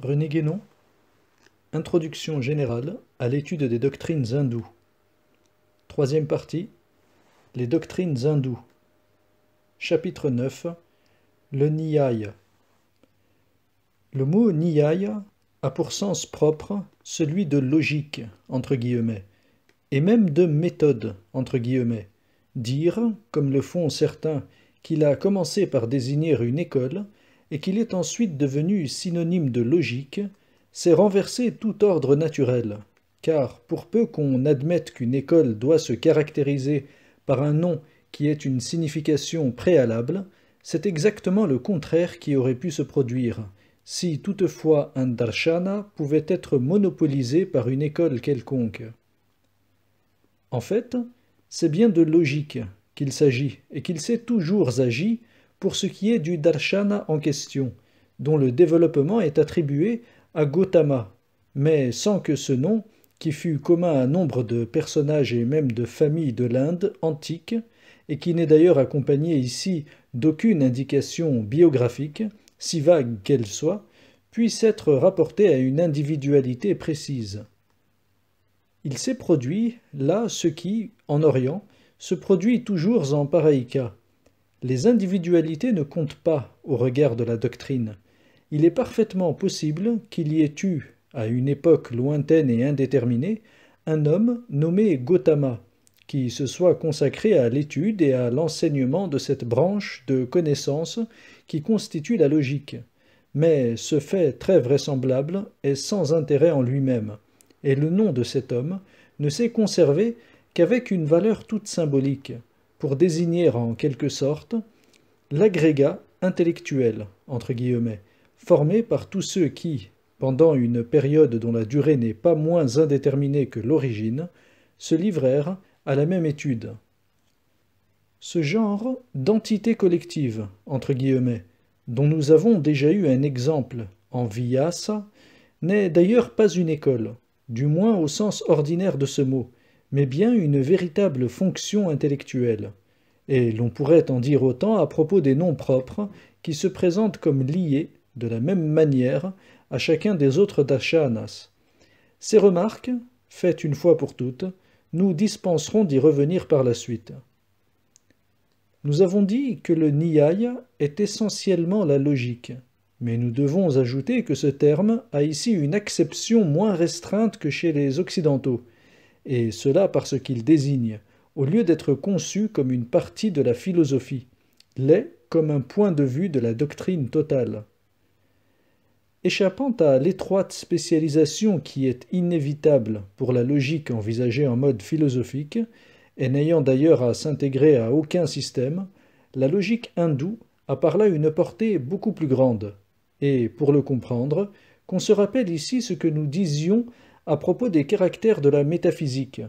René Guénon Introduction générale à l'étude des doctrines hindoues. Troisième partie Les doctrines hindoues. Chapitre 9 Le Niyaya. Le mot Niyaya a pour sens propre celui de logique, entre guillemets, et même de méthode, entre guillemets. Dire, comme le font certains, qu'il a commencé par désigner une école et qu'il est ensuite devenu synonyme de logique, c'est renverser tout ordre naturel, car pour peu qu'on admette qu'une école doit se caractériser par un nom qui est une signification préalable, c'est exactement le contraire qui aurait pu se produire, si toutefois un darshana pouvait être monopolisé par une école quelconque. En fait, c'est bien de logique qu'il s'agit et qu'il s'est toujours agi pour ce qui est du darshana en question, dont le développement est attribué à Gautama, mais sans que ce nom, qui fut commun à nombre de personnages et même de familles de l'Inde antique, et qui n'est d'ailleurs accompagné ici d'aucune indication biographique, si vague qu'elle soit, puisse être rapporté à une individualité précise. Il s'est produit là ce qui, en Orient, se produit toujours en pareil cas, les individualités ne comptent pas au regard de la doctrine. Il est parfaitement possible qu'il y ait eu, à une époque lointaine et indéterminée, un homme nommé Gautama, qui se soit consacré à l'étude et à l'enseignement de cette branche de connaissances qui constitue la logique. Mais ce fait très vraisemblable est sans intérêt en lui-même, et le nom de cet homme ne s'est conservé qu'avec une valeur toute symbolique pour désigner en quelque sorte l'agrégat intellectuel, entre guillemets, formé par tous ceux qui, pendant une période dont la durée n'est pas moins indéterminée que l'origine, se livrèrent à la même étude. Ce genre d'entité collective, entre guillemets, dont nous avons déjà eu un exemple en vias, n'est d'ailleurs pas une école, du moins au sens ordinaire de ce mot, mais bien une véritable fonction intellectuelle. Et l'on pourrait en dire autant à propos des noms propres, qui se présentent comme liés, de la même manière, à chacun des autres dachanas. Ces remarques, faites une fois pour toutes, nous dispenserons d'y revenir par la suite. Nous avons dit que le niyaya est essentiellement la logique, mais nous devons ajouter que ce terme a ici une acception moins restreinte que chez les occidentaux, et cela parce qu'il désigne, au lieu d'être conçu comme une partie de la philosophie, l'est comme un point de vue de la doctrine totale. Échappant à l'étroite spécialisation qui est inévitable pour la logique envisagée en mode philosophique, et n'ayant d'ailleurs à s'intégrer à aucun système, la logique hindoue a par là une portée beaucoup plus grande, et pour le comprendre, qu'on se rappelle ici ce que nous disions à propos des caractères de la métaphysique.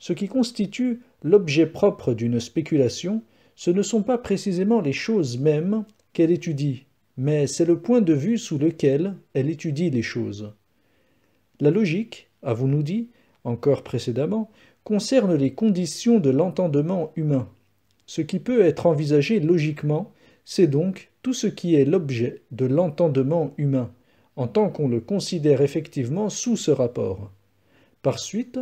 Ce qui constitue l'objet propre d'une spéculation, ce ne sont pas précisément les choses mêmes qu'elle étudie, mais c'est le point de vue sous lequel elle étudie les choses. La logique, avons-nous dit, encore précédemment, concerne les conditions de l'entendement humain. Ce qui peut être envisagé logiquement, c'est donc tout ce qui est l'objet de l'entendement humain en tant qu'on le considère effectivement sous ce rapport. Par suite,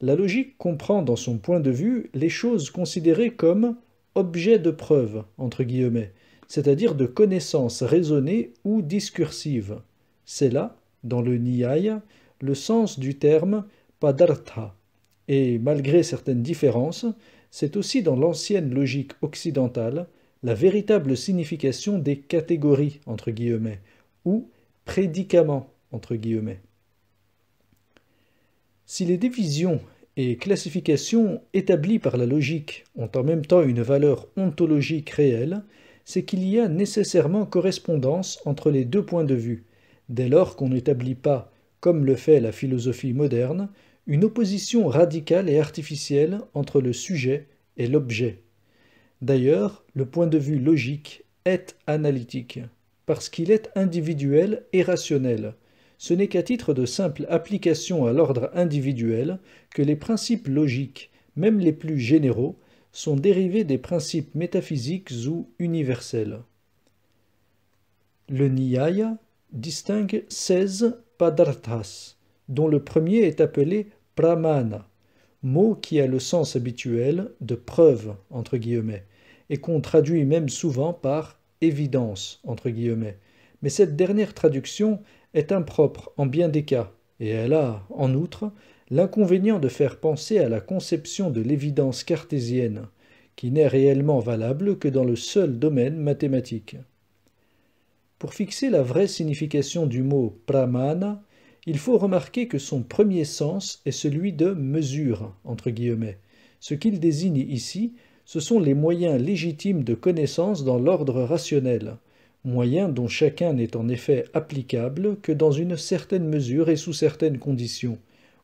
la logique comprend dans son point de vue les choses considérées comme objets de preuve, entre guillemets, c'est-à-dire de connaissances raisonnées ou discursives. C'est là, dans le Niyaya, le sens du terme padartha. Et malgré certaines différences, c'est aussi dans l'ancienne logique occidentale la véritable signification des catégories, entre guillemets, ou entre guillemets. Si les divisions et classifications établies par la logique ont en même temps une valeur ontologique réelle, c'est qu'il y a nécessairement correspondance entre les deux points de vue, dès lors qu'on n'établit pas, comme le fait la philosophie moderne, une opposition radicale et artificielle entre le sujet et l'objet. D'ailleurs, le point de vue logique est analytique parce qu'il est individuel et rationnel. Ce n'est qu'à titre de simple application à l'ordre individuel que les principes logiques, même les plus généraux, sont dérivés des principes métaphysiques ou universels. Le Nyaya distingue seize padarthas, dont le premier est appelé pramana, mot qui a le sens habituel de preuve, entre guillemets, et qu'on traduit même souvent par évidence, entre guillemets, mais cette dernière traduction est impropre en bien des cas, et elle a, en outre, l'inconvénient de faire penser à la conception de l'évidence cartésienne, qui n'est réellement valable que dans le seul domaine mathématique. Pour fixer la vraie signification du mot pramana, il faut remarquer que son premier sens est celui de mesure, entre guillemets, ce qu'il désigne ici ce sont les moyens légitimes de connaissance dans l'ordre rationnel, moyens dont chacun n'est en effet applicable que dans une certaine mesure et sous certaines conditions,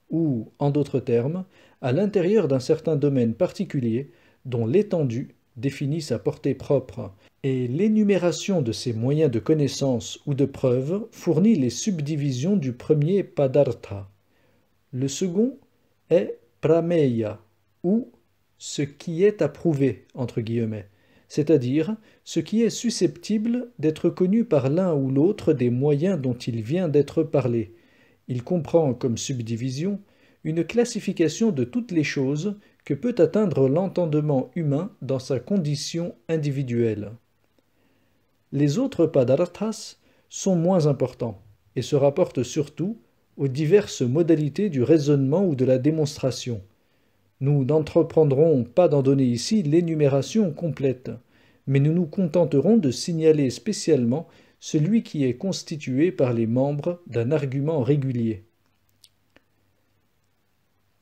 ou, en d'autres termes, à l'intérieur d'un certain domaine particulier dont l'étendue définit sa portée propre, et l'énumération de ces moyens de connaissance ou de preuve fournit les subdivisions du premier padartha. Le second est prameya, ou ce qui est approuvé, entre guillemets, c'est-à-dire ce qui est susceptible d'être connu par l'un ou l'autre des moyens dont il vient d'être parlé. Il comprend comme subdivision une classification de toutes les choses que peut atteindre l'entendement humain dans sa condition individuelle. Les autres padarthas sont moins importants et se rapportent surtout aux diverses modalités du raisonnement ou de la démonstration – nous n'entreprendrons pas d'en donner ici l'énumération complète, mais nous nous contenterons de signaler spécialement celui qui est constitué par les membres d'un argument régulier.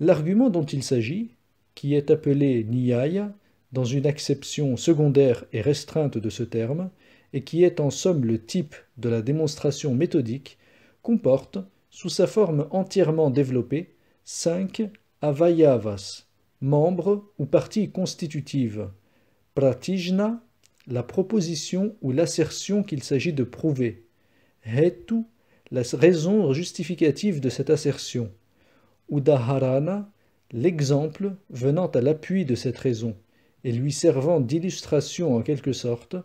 L'argument dont il s'agit, qui est appelé niyaya dans une acception secondaire et restreinte de ce terme, et qui est en somme le type de la démonstration méthodique, comporte, sous sa forme entièrement développée, cinq avayavas, membre ou partie constitutive. Pratijna, la proposition ou l'assertion qu'il s'agit de prouver. Hetu, la raison justificative de cette assertion. Udaharana, l'exemple venant à l'appui de cette raison et lui servant d'illustration en quelque sorte,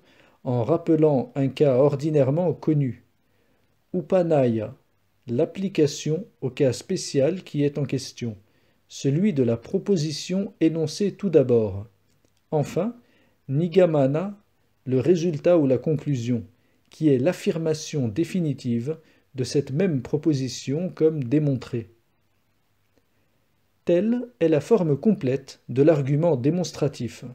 en rappelant un cas ordinairement connu. Upanaya, l'application au cas spécial qui est en question celui de la proposition énoncée tout d'abord. Enfin, Nigamana, le résultat ou la conclusion, qui est l'affirmation définitive de cette même proposition comme démontrée. Telle est la forme complète de l'argument démonstratif,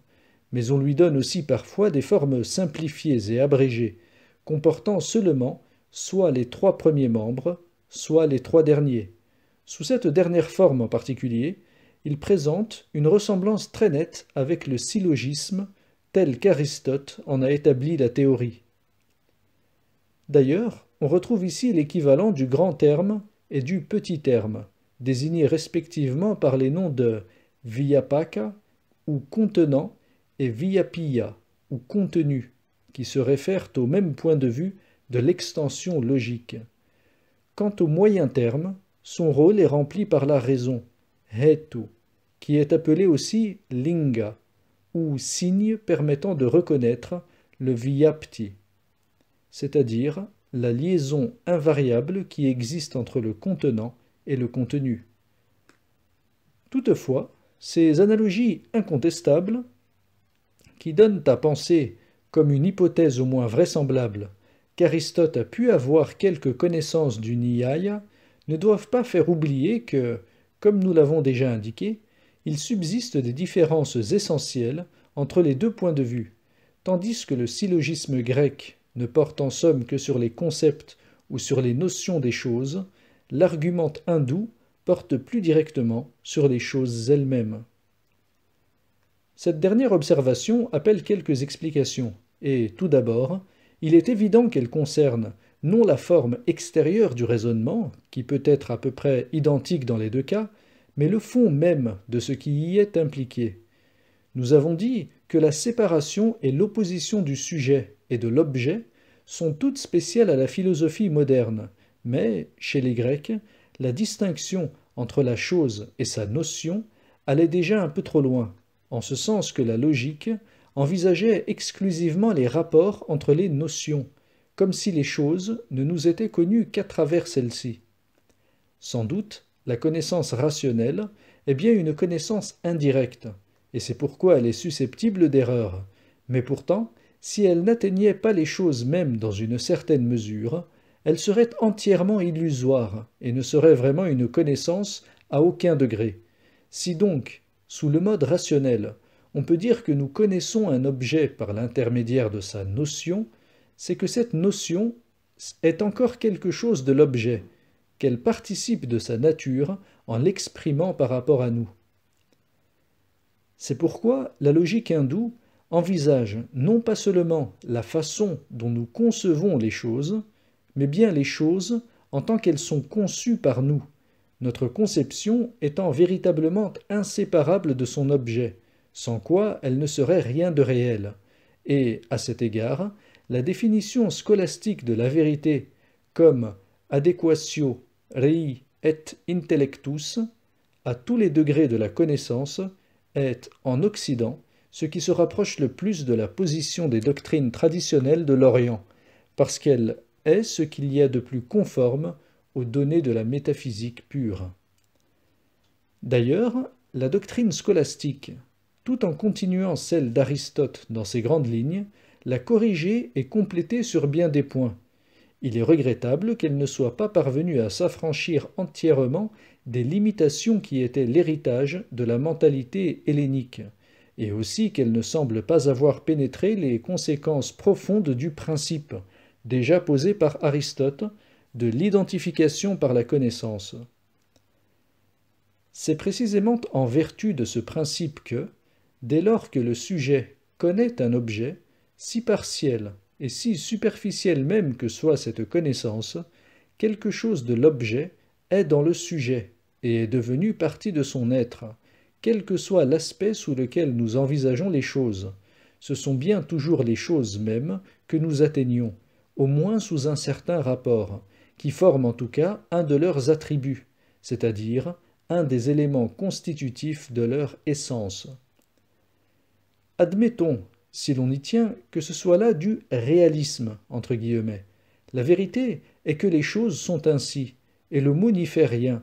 mais on lui donne aussi parfois des formes simplifiées et abrégées, comportant seulement soit les trois premiers membres, soit les trois derniers. Sous cette dernière forme en particulier, il présente une ressemblance très nette avec le syllogisme tel qu'Aristote en a établi la théorie. D'ailleurs, on retrouve ici l'équivalent du grand terme et du petit terme, désignés respectivement par les noms de viapaca » ou contenant et viapia » ou contenu, qui se réfèrent au même point de vue de l'extension logique. Quant au moyen terme, son rôle est rempli par la raison, hetu, qui est appelée aussi linga, ou signe permettant de reconnaître le viapti c'est-à-dire la liaison invariable qui existe entre le contenant et le contenu. Toutefois, ces analogies incontestables, qui donnent à penser comme une hypothèse au moins vraisemblable qu'Aristote a pu avoir quelques connaissances du Niyaya, ne doivent pas faire oublier que, comme nous l'avons déjà indiqué, il subsiste des différences essentielles entre les deux points de vue, tandis que le syllogisme grec ne porte en somme que sur les concepts ou sur les notions des choses, l'argument hindou porte plus directement sur les choses elles-mêmes. Cette dernière observation appelle quelques explications, et tout d'abord, il est évident qu'elle concerne, non la forme extérieure du raisonnement, qui peut être à peu près identique dans les deux cas, mais le fond même de ce qui y est impliqué. Nous avons dit que la séparation et l'opposition du sujet et de l'objet sont toutes spéciales à la philosophie moderne, mais, chez les Grecs, la distinction entre la chose et sa notion allait déjà un peu trop loin, en ce sens que la logique envisageait exclusivement les rapports entre les notions, comme si les choses ne nous étaient connues qu'à travers celles-ci. Sans doute, la connaissance rationnelle est bien une connaissance indirecte, et c'est pourquoi elle est susceptible d'erreur, mais pourtant, si elle n'atteignait pas les choses mêmes dans une certaine mesure, elle serait entièrement illusoire et ne serait vraiment une connaissance à aucun degré. Si donc, sous le mode rationnel, on peut dire que nous connaissons un objet par l'intermédiaire de sa notion, c'est que cette notion est encore quelque chose de l'objet, qu'elle participe de sa nature en l'exprimant par rapport à nous. C'est pourquoi la logique hindoue envisage non pas seulement la façon dont nous concevons les choses, mais bien les choses en tant qu'elles sont conçues par nous, notre conception étant véritablement inséparable de son objet, sans quoi elle ne serait rien de réel, et, à cet égard, la définition scolastique de la vérité comme adéquatio rei et intellectus à tous les degrés de la connaissance est, en Occident, ce qui se rapproche le plus de la position des doctrines traditionnelles de l'Orient, parce qu'elle est ce qu'il y a de plus conforme aux données de la métaphysique pure. D'ailleurs, la doctrine scolastique, tout en continuant celle d'Aristote dans ses grandes lignes, l'a corriger et compléter sur bien des points. Il est regrettable qu'elle ne soit pas parvenue à s'affranchir entièrement des limitations qui étaient l'héritage de la mentalité hellénique, et aussi qu'elle ne semble pas avoir pénétré les conséquences profondes du principe, déjà posé par Aristote, de l'identification par la connaissance. C'est précisément en vertu de ce principe que, dès lors que le sujet connaît un objet, si partielle et si superficielle même que soit cette connaissance, quelque chose de l'objet est dans le sujet et est devenu partie de son être, quel que soit l'aspect sous lequel nous envisageons les choses. Ce sont bien toujours les choses mêmes que nous atteignons, au moins sous un certain rapport, qui forment en tout cas un de leurs attributs, c'est-à-dire un des éléments constitutifs de leur essence. Admettons si l'on y tient, que ce soit là du réalisme, entre guillemets. La vérité est que les choses sont ainsi, et le mot n'y fait rien.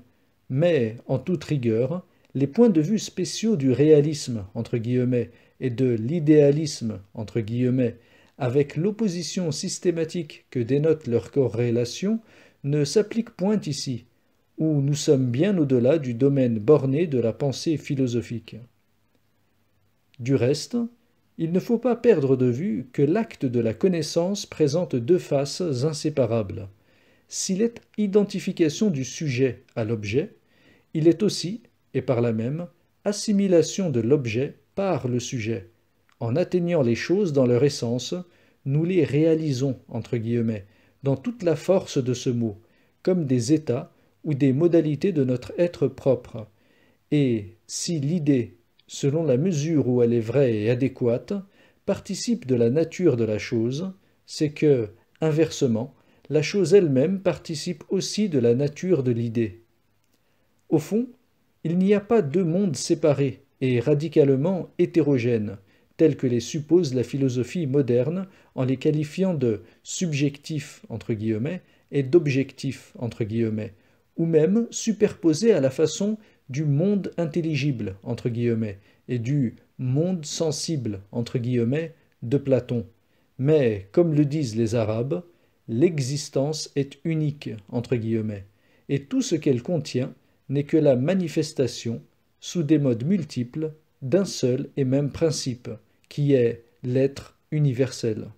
Mais, en toute rigueur, les points de vue spéciaux du réalisme, entre guillemets, et de l'idéalisme, entre guillemets, avec l'opposition systématique que dénote leur corrélation, ne s'appliquent point ici, où nous sommes bien au-delà du domaine borné de la pensée philosophique. Du reste, il ne faut pas perdre de vue que l'acte de la connaissance présente deux faces inséparables. S'il est identification du sujet à l'objet, il est aussi, et par là même, assimilation de l'objet par le sujet. En atteignant les choses dans leur essence, nous les réalisons, entre guillemets, dans toute la force de ce mot, comme des états ou des modalités de notre être propre. Et si l'idée selon la mesure où elle est vraie et adéquate, participe de la nature de la chose, c'est que, inversement, la chose elle-même participe aussi de la nature de l'idée. Au fond, il n'y a pas deux mondes séparés et radicalement hétérogènes, tels que les suppose la philosophie moderne en les qualifiant de subjectifs entre guillemets et d'objectifs entre guillemets, ou même superposés à la façon du monde intelligible, entre guillemets, et du monde sensible, entre guillemets, de Platon. Mais, comme le disent les Arabes, l'existence est unique, entre guillemets, et tout ce qu'elle contient n'est que la manifestation, sous des modes multiples, d'un seul et même principe, qui est l'être universel.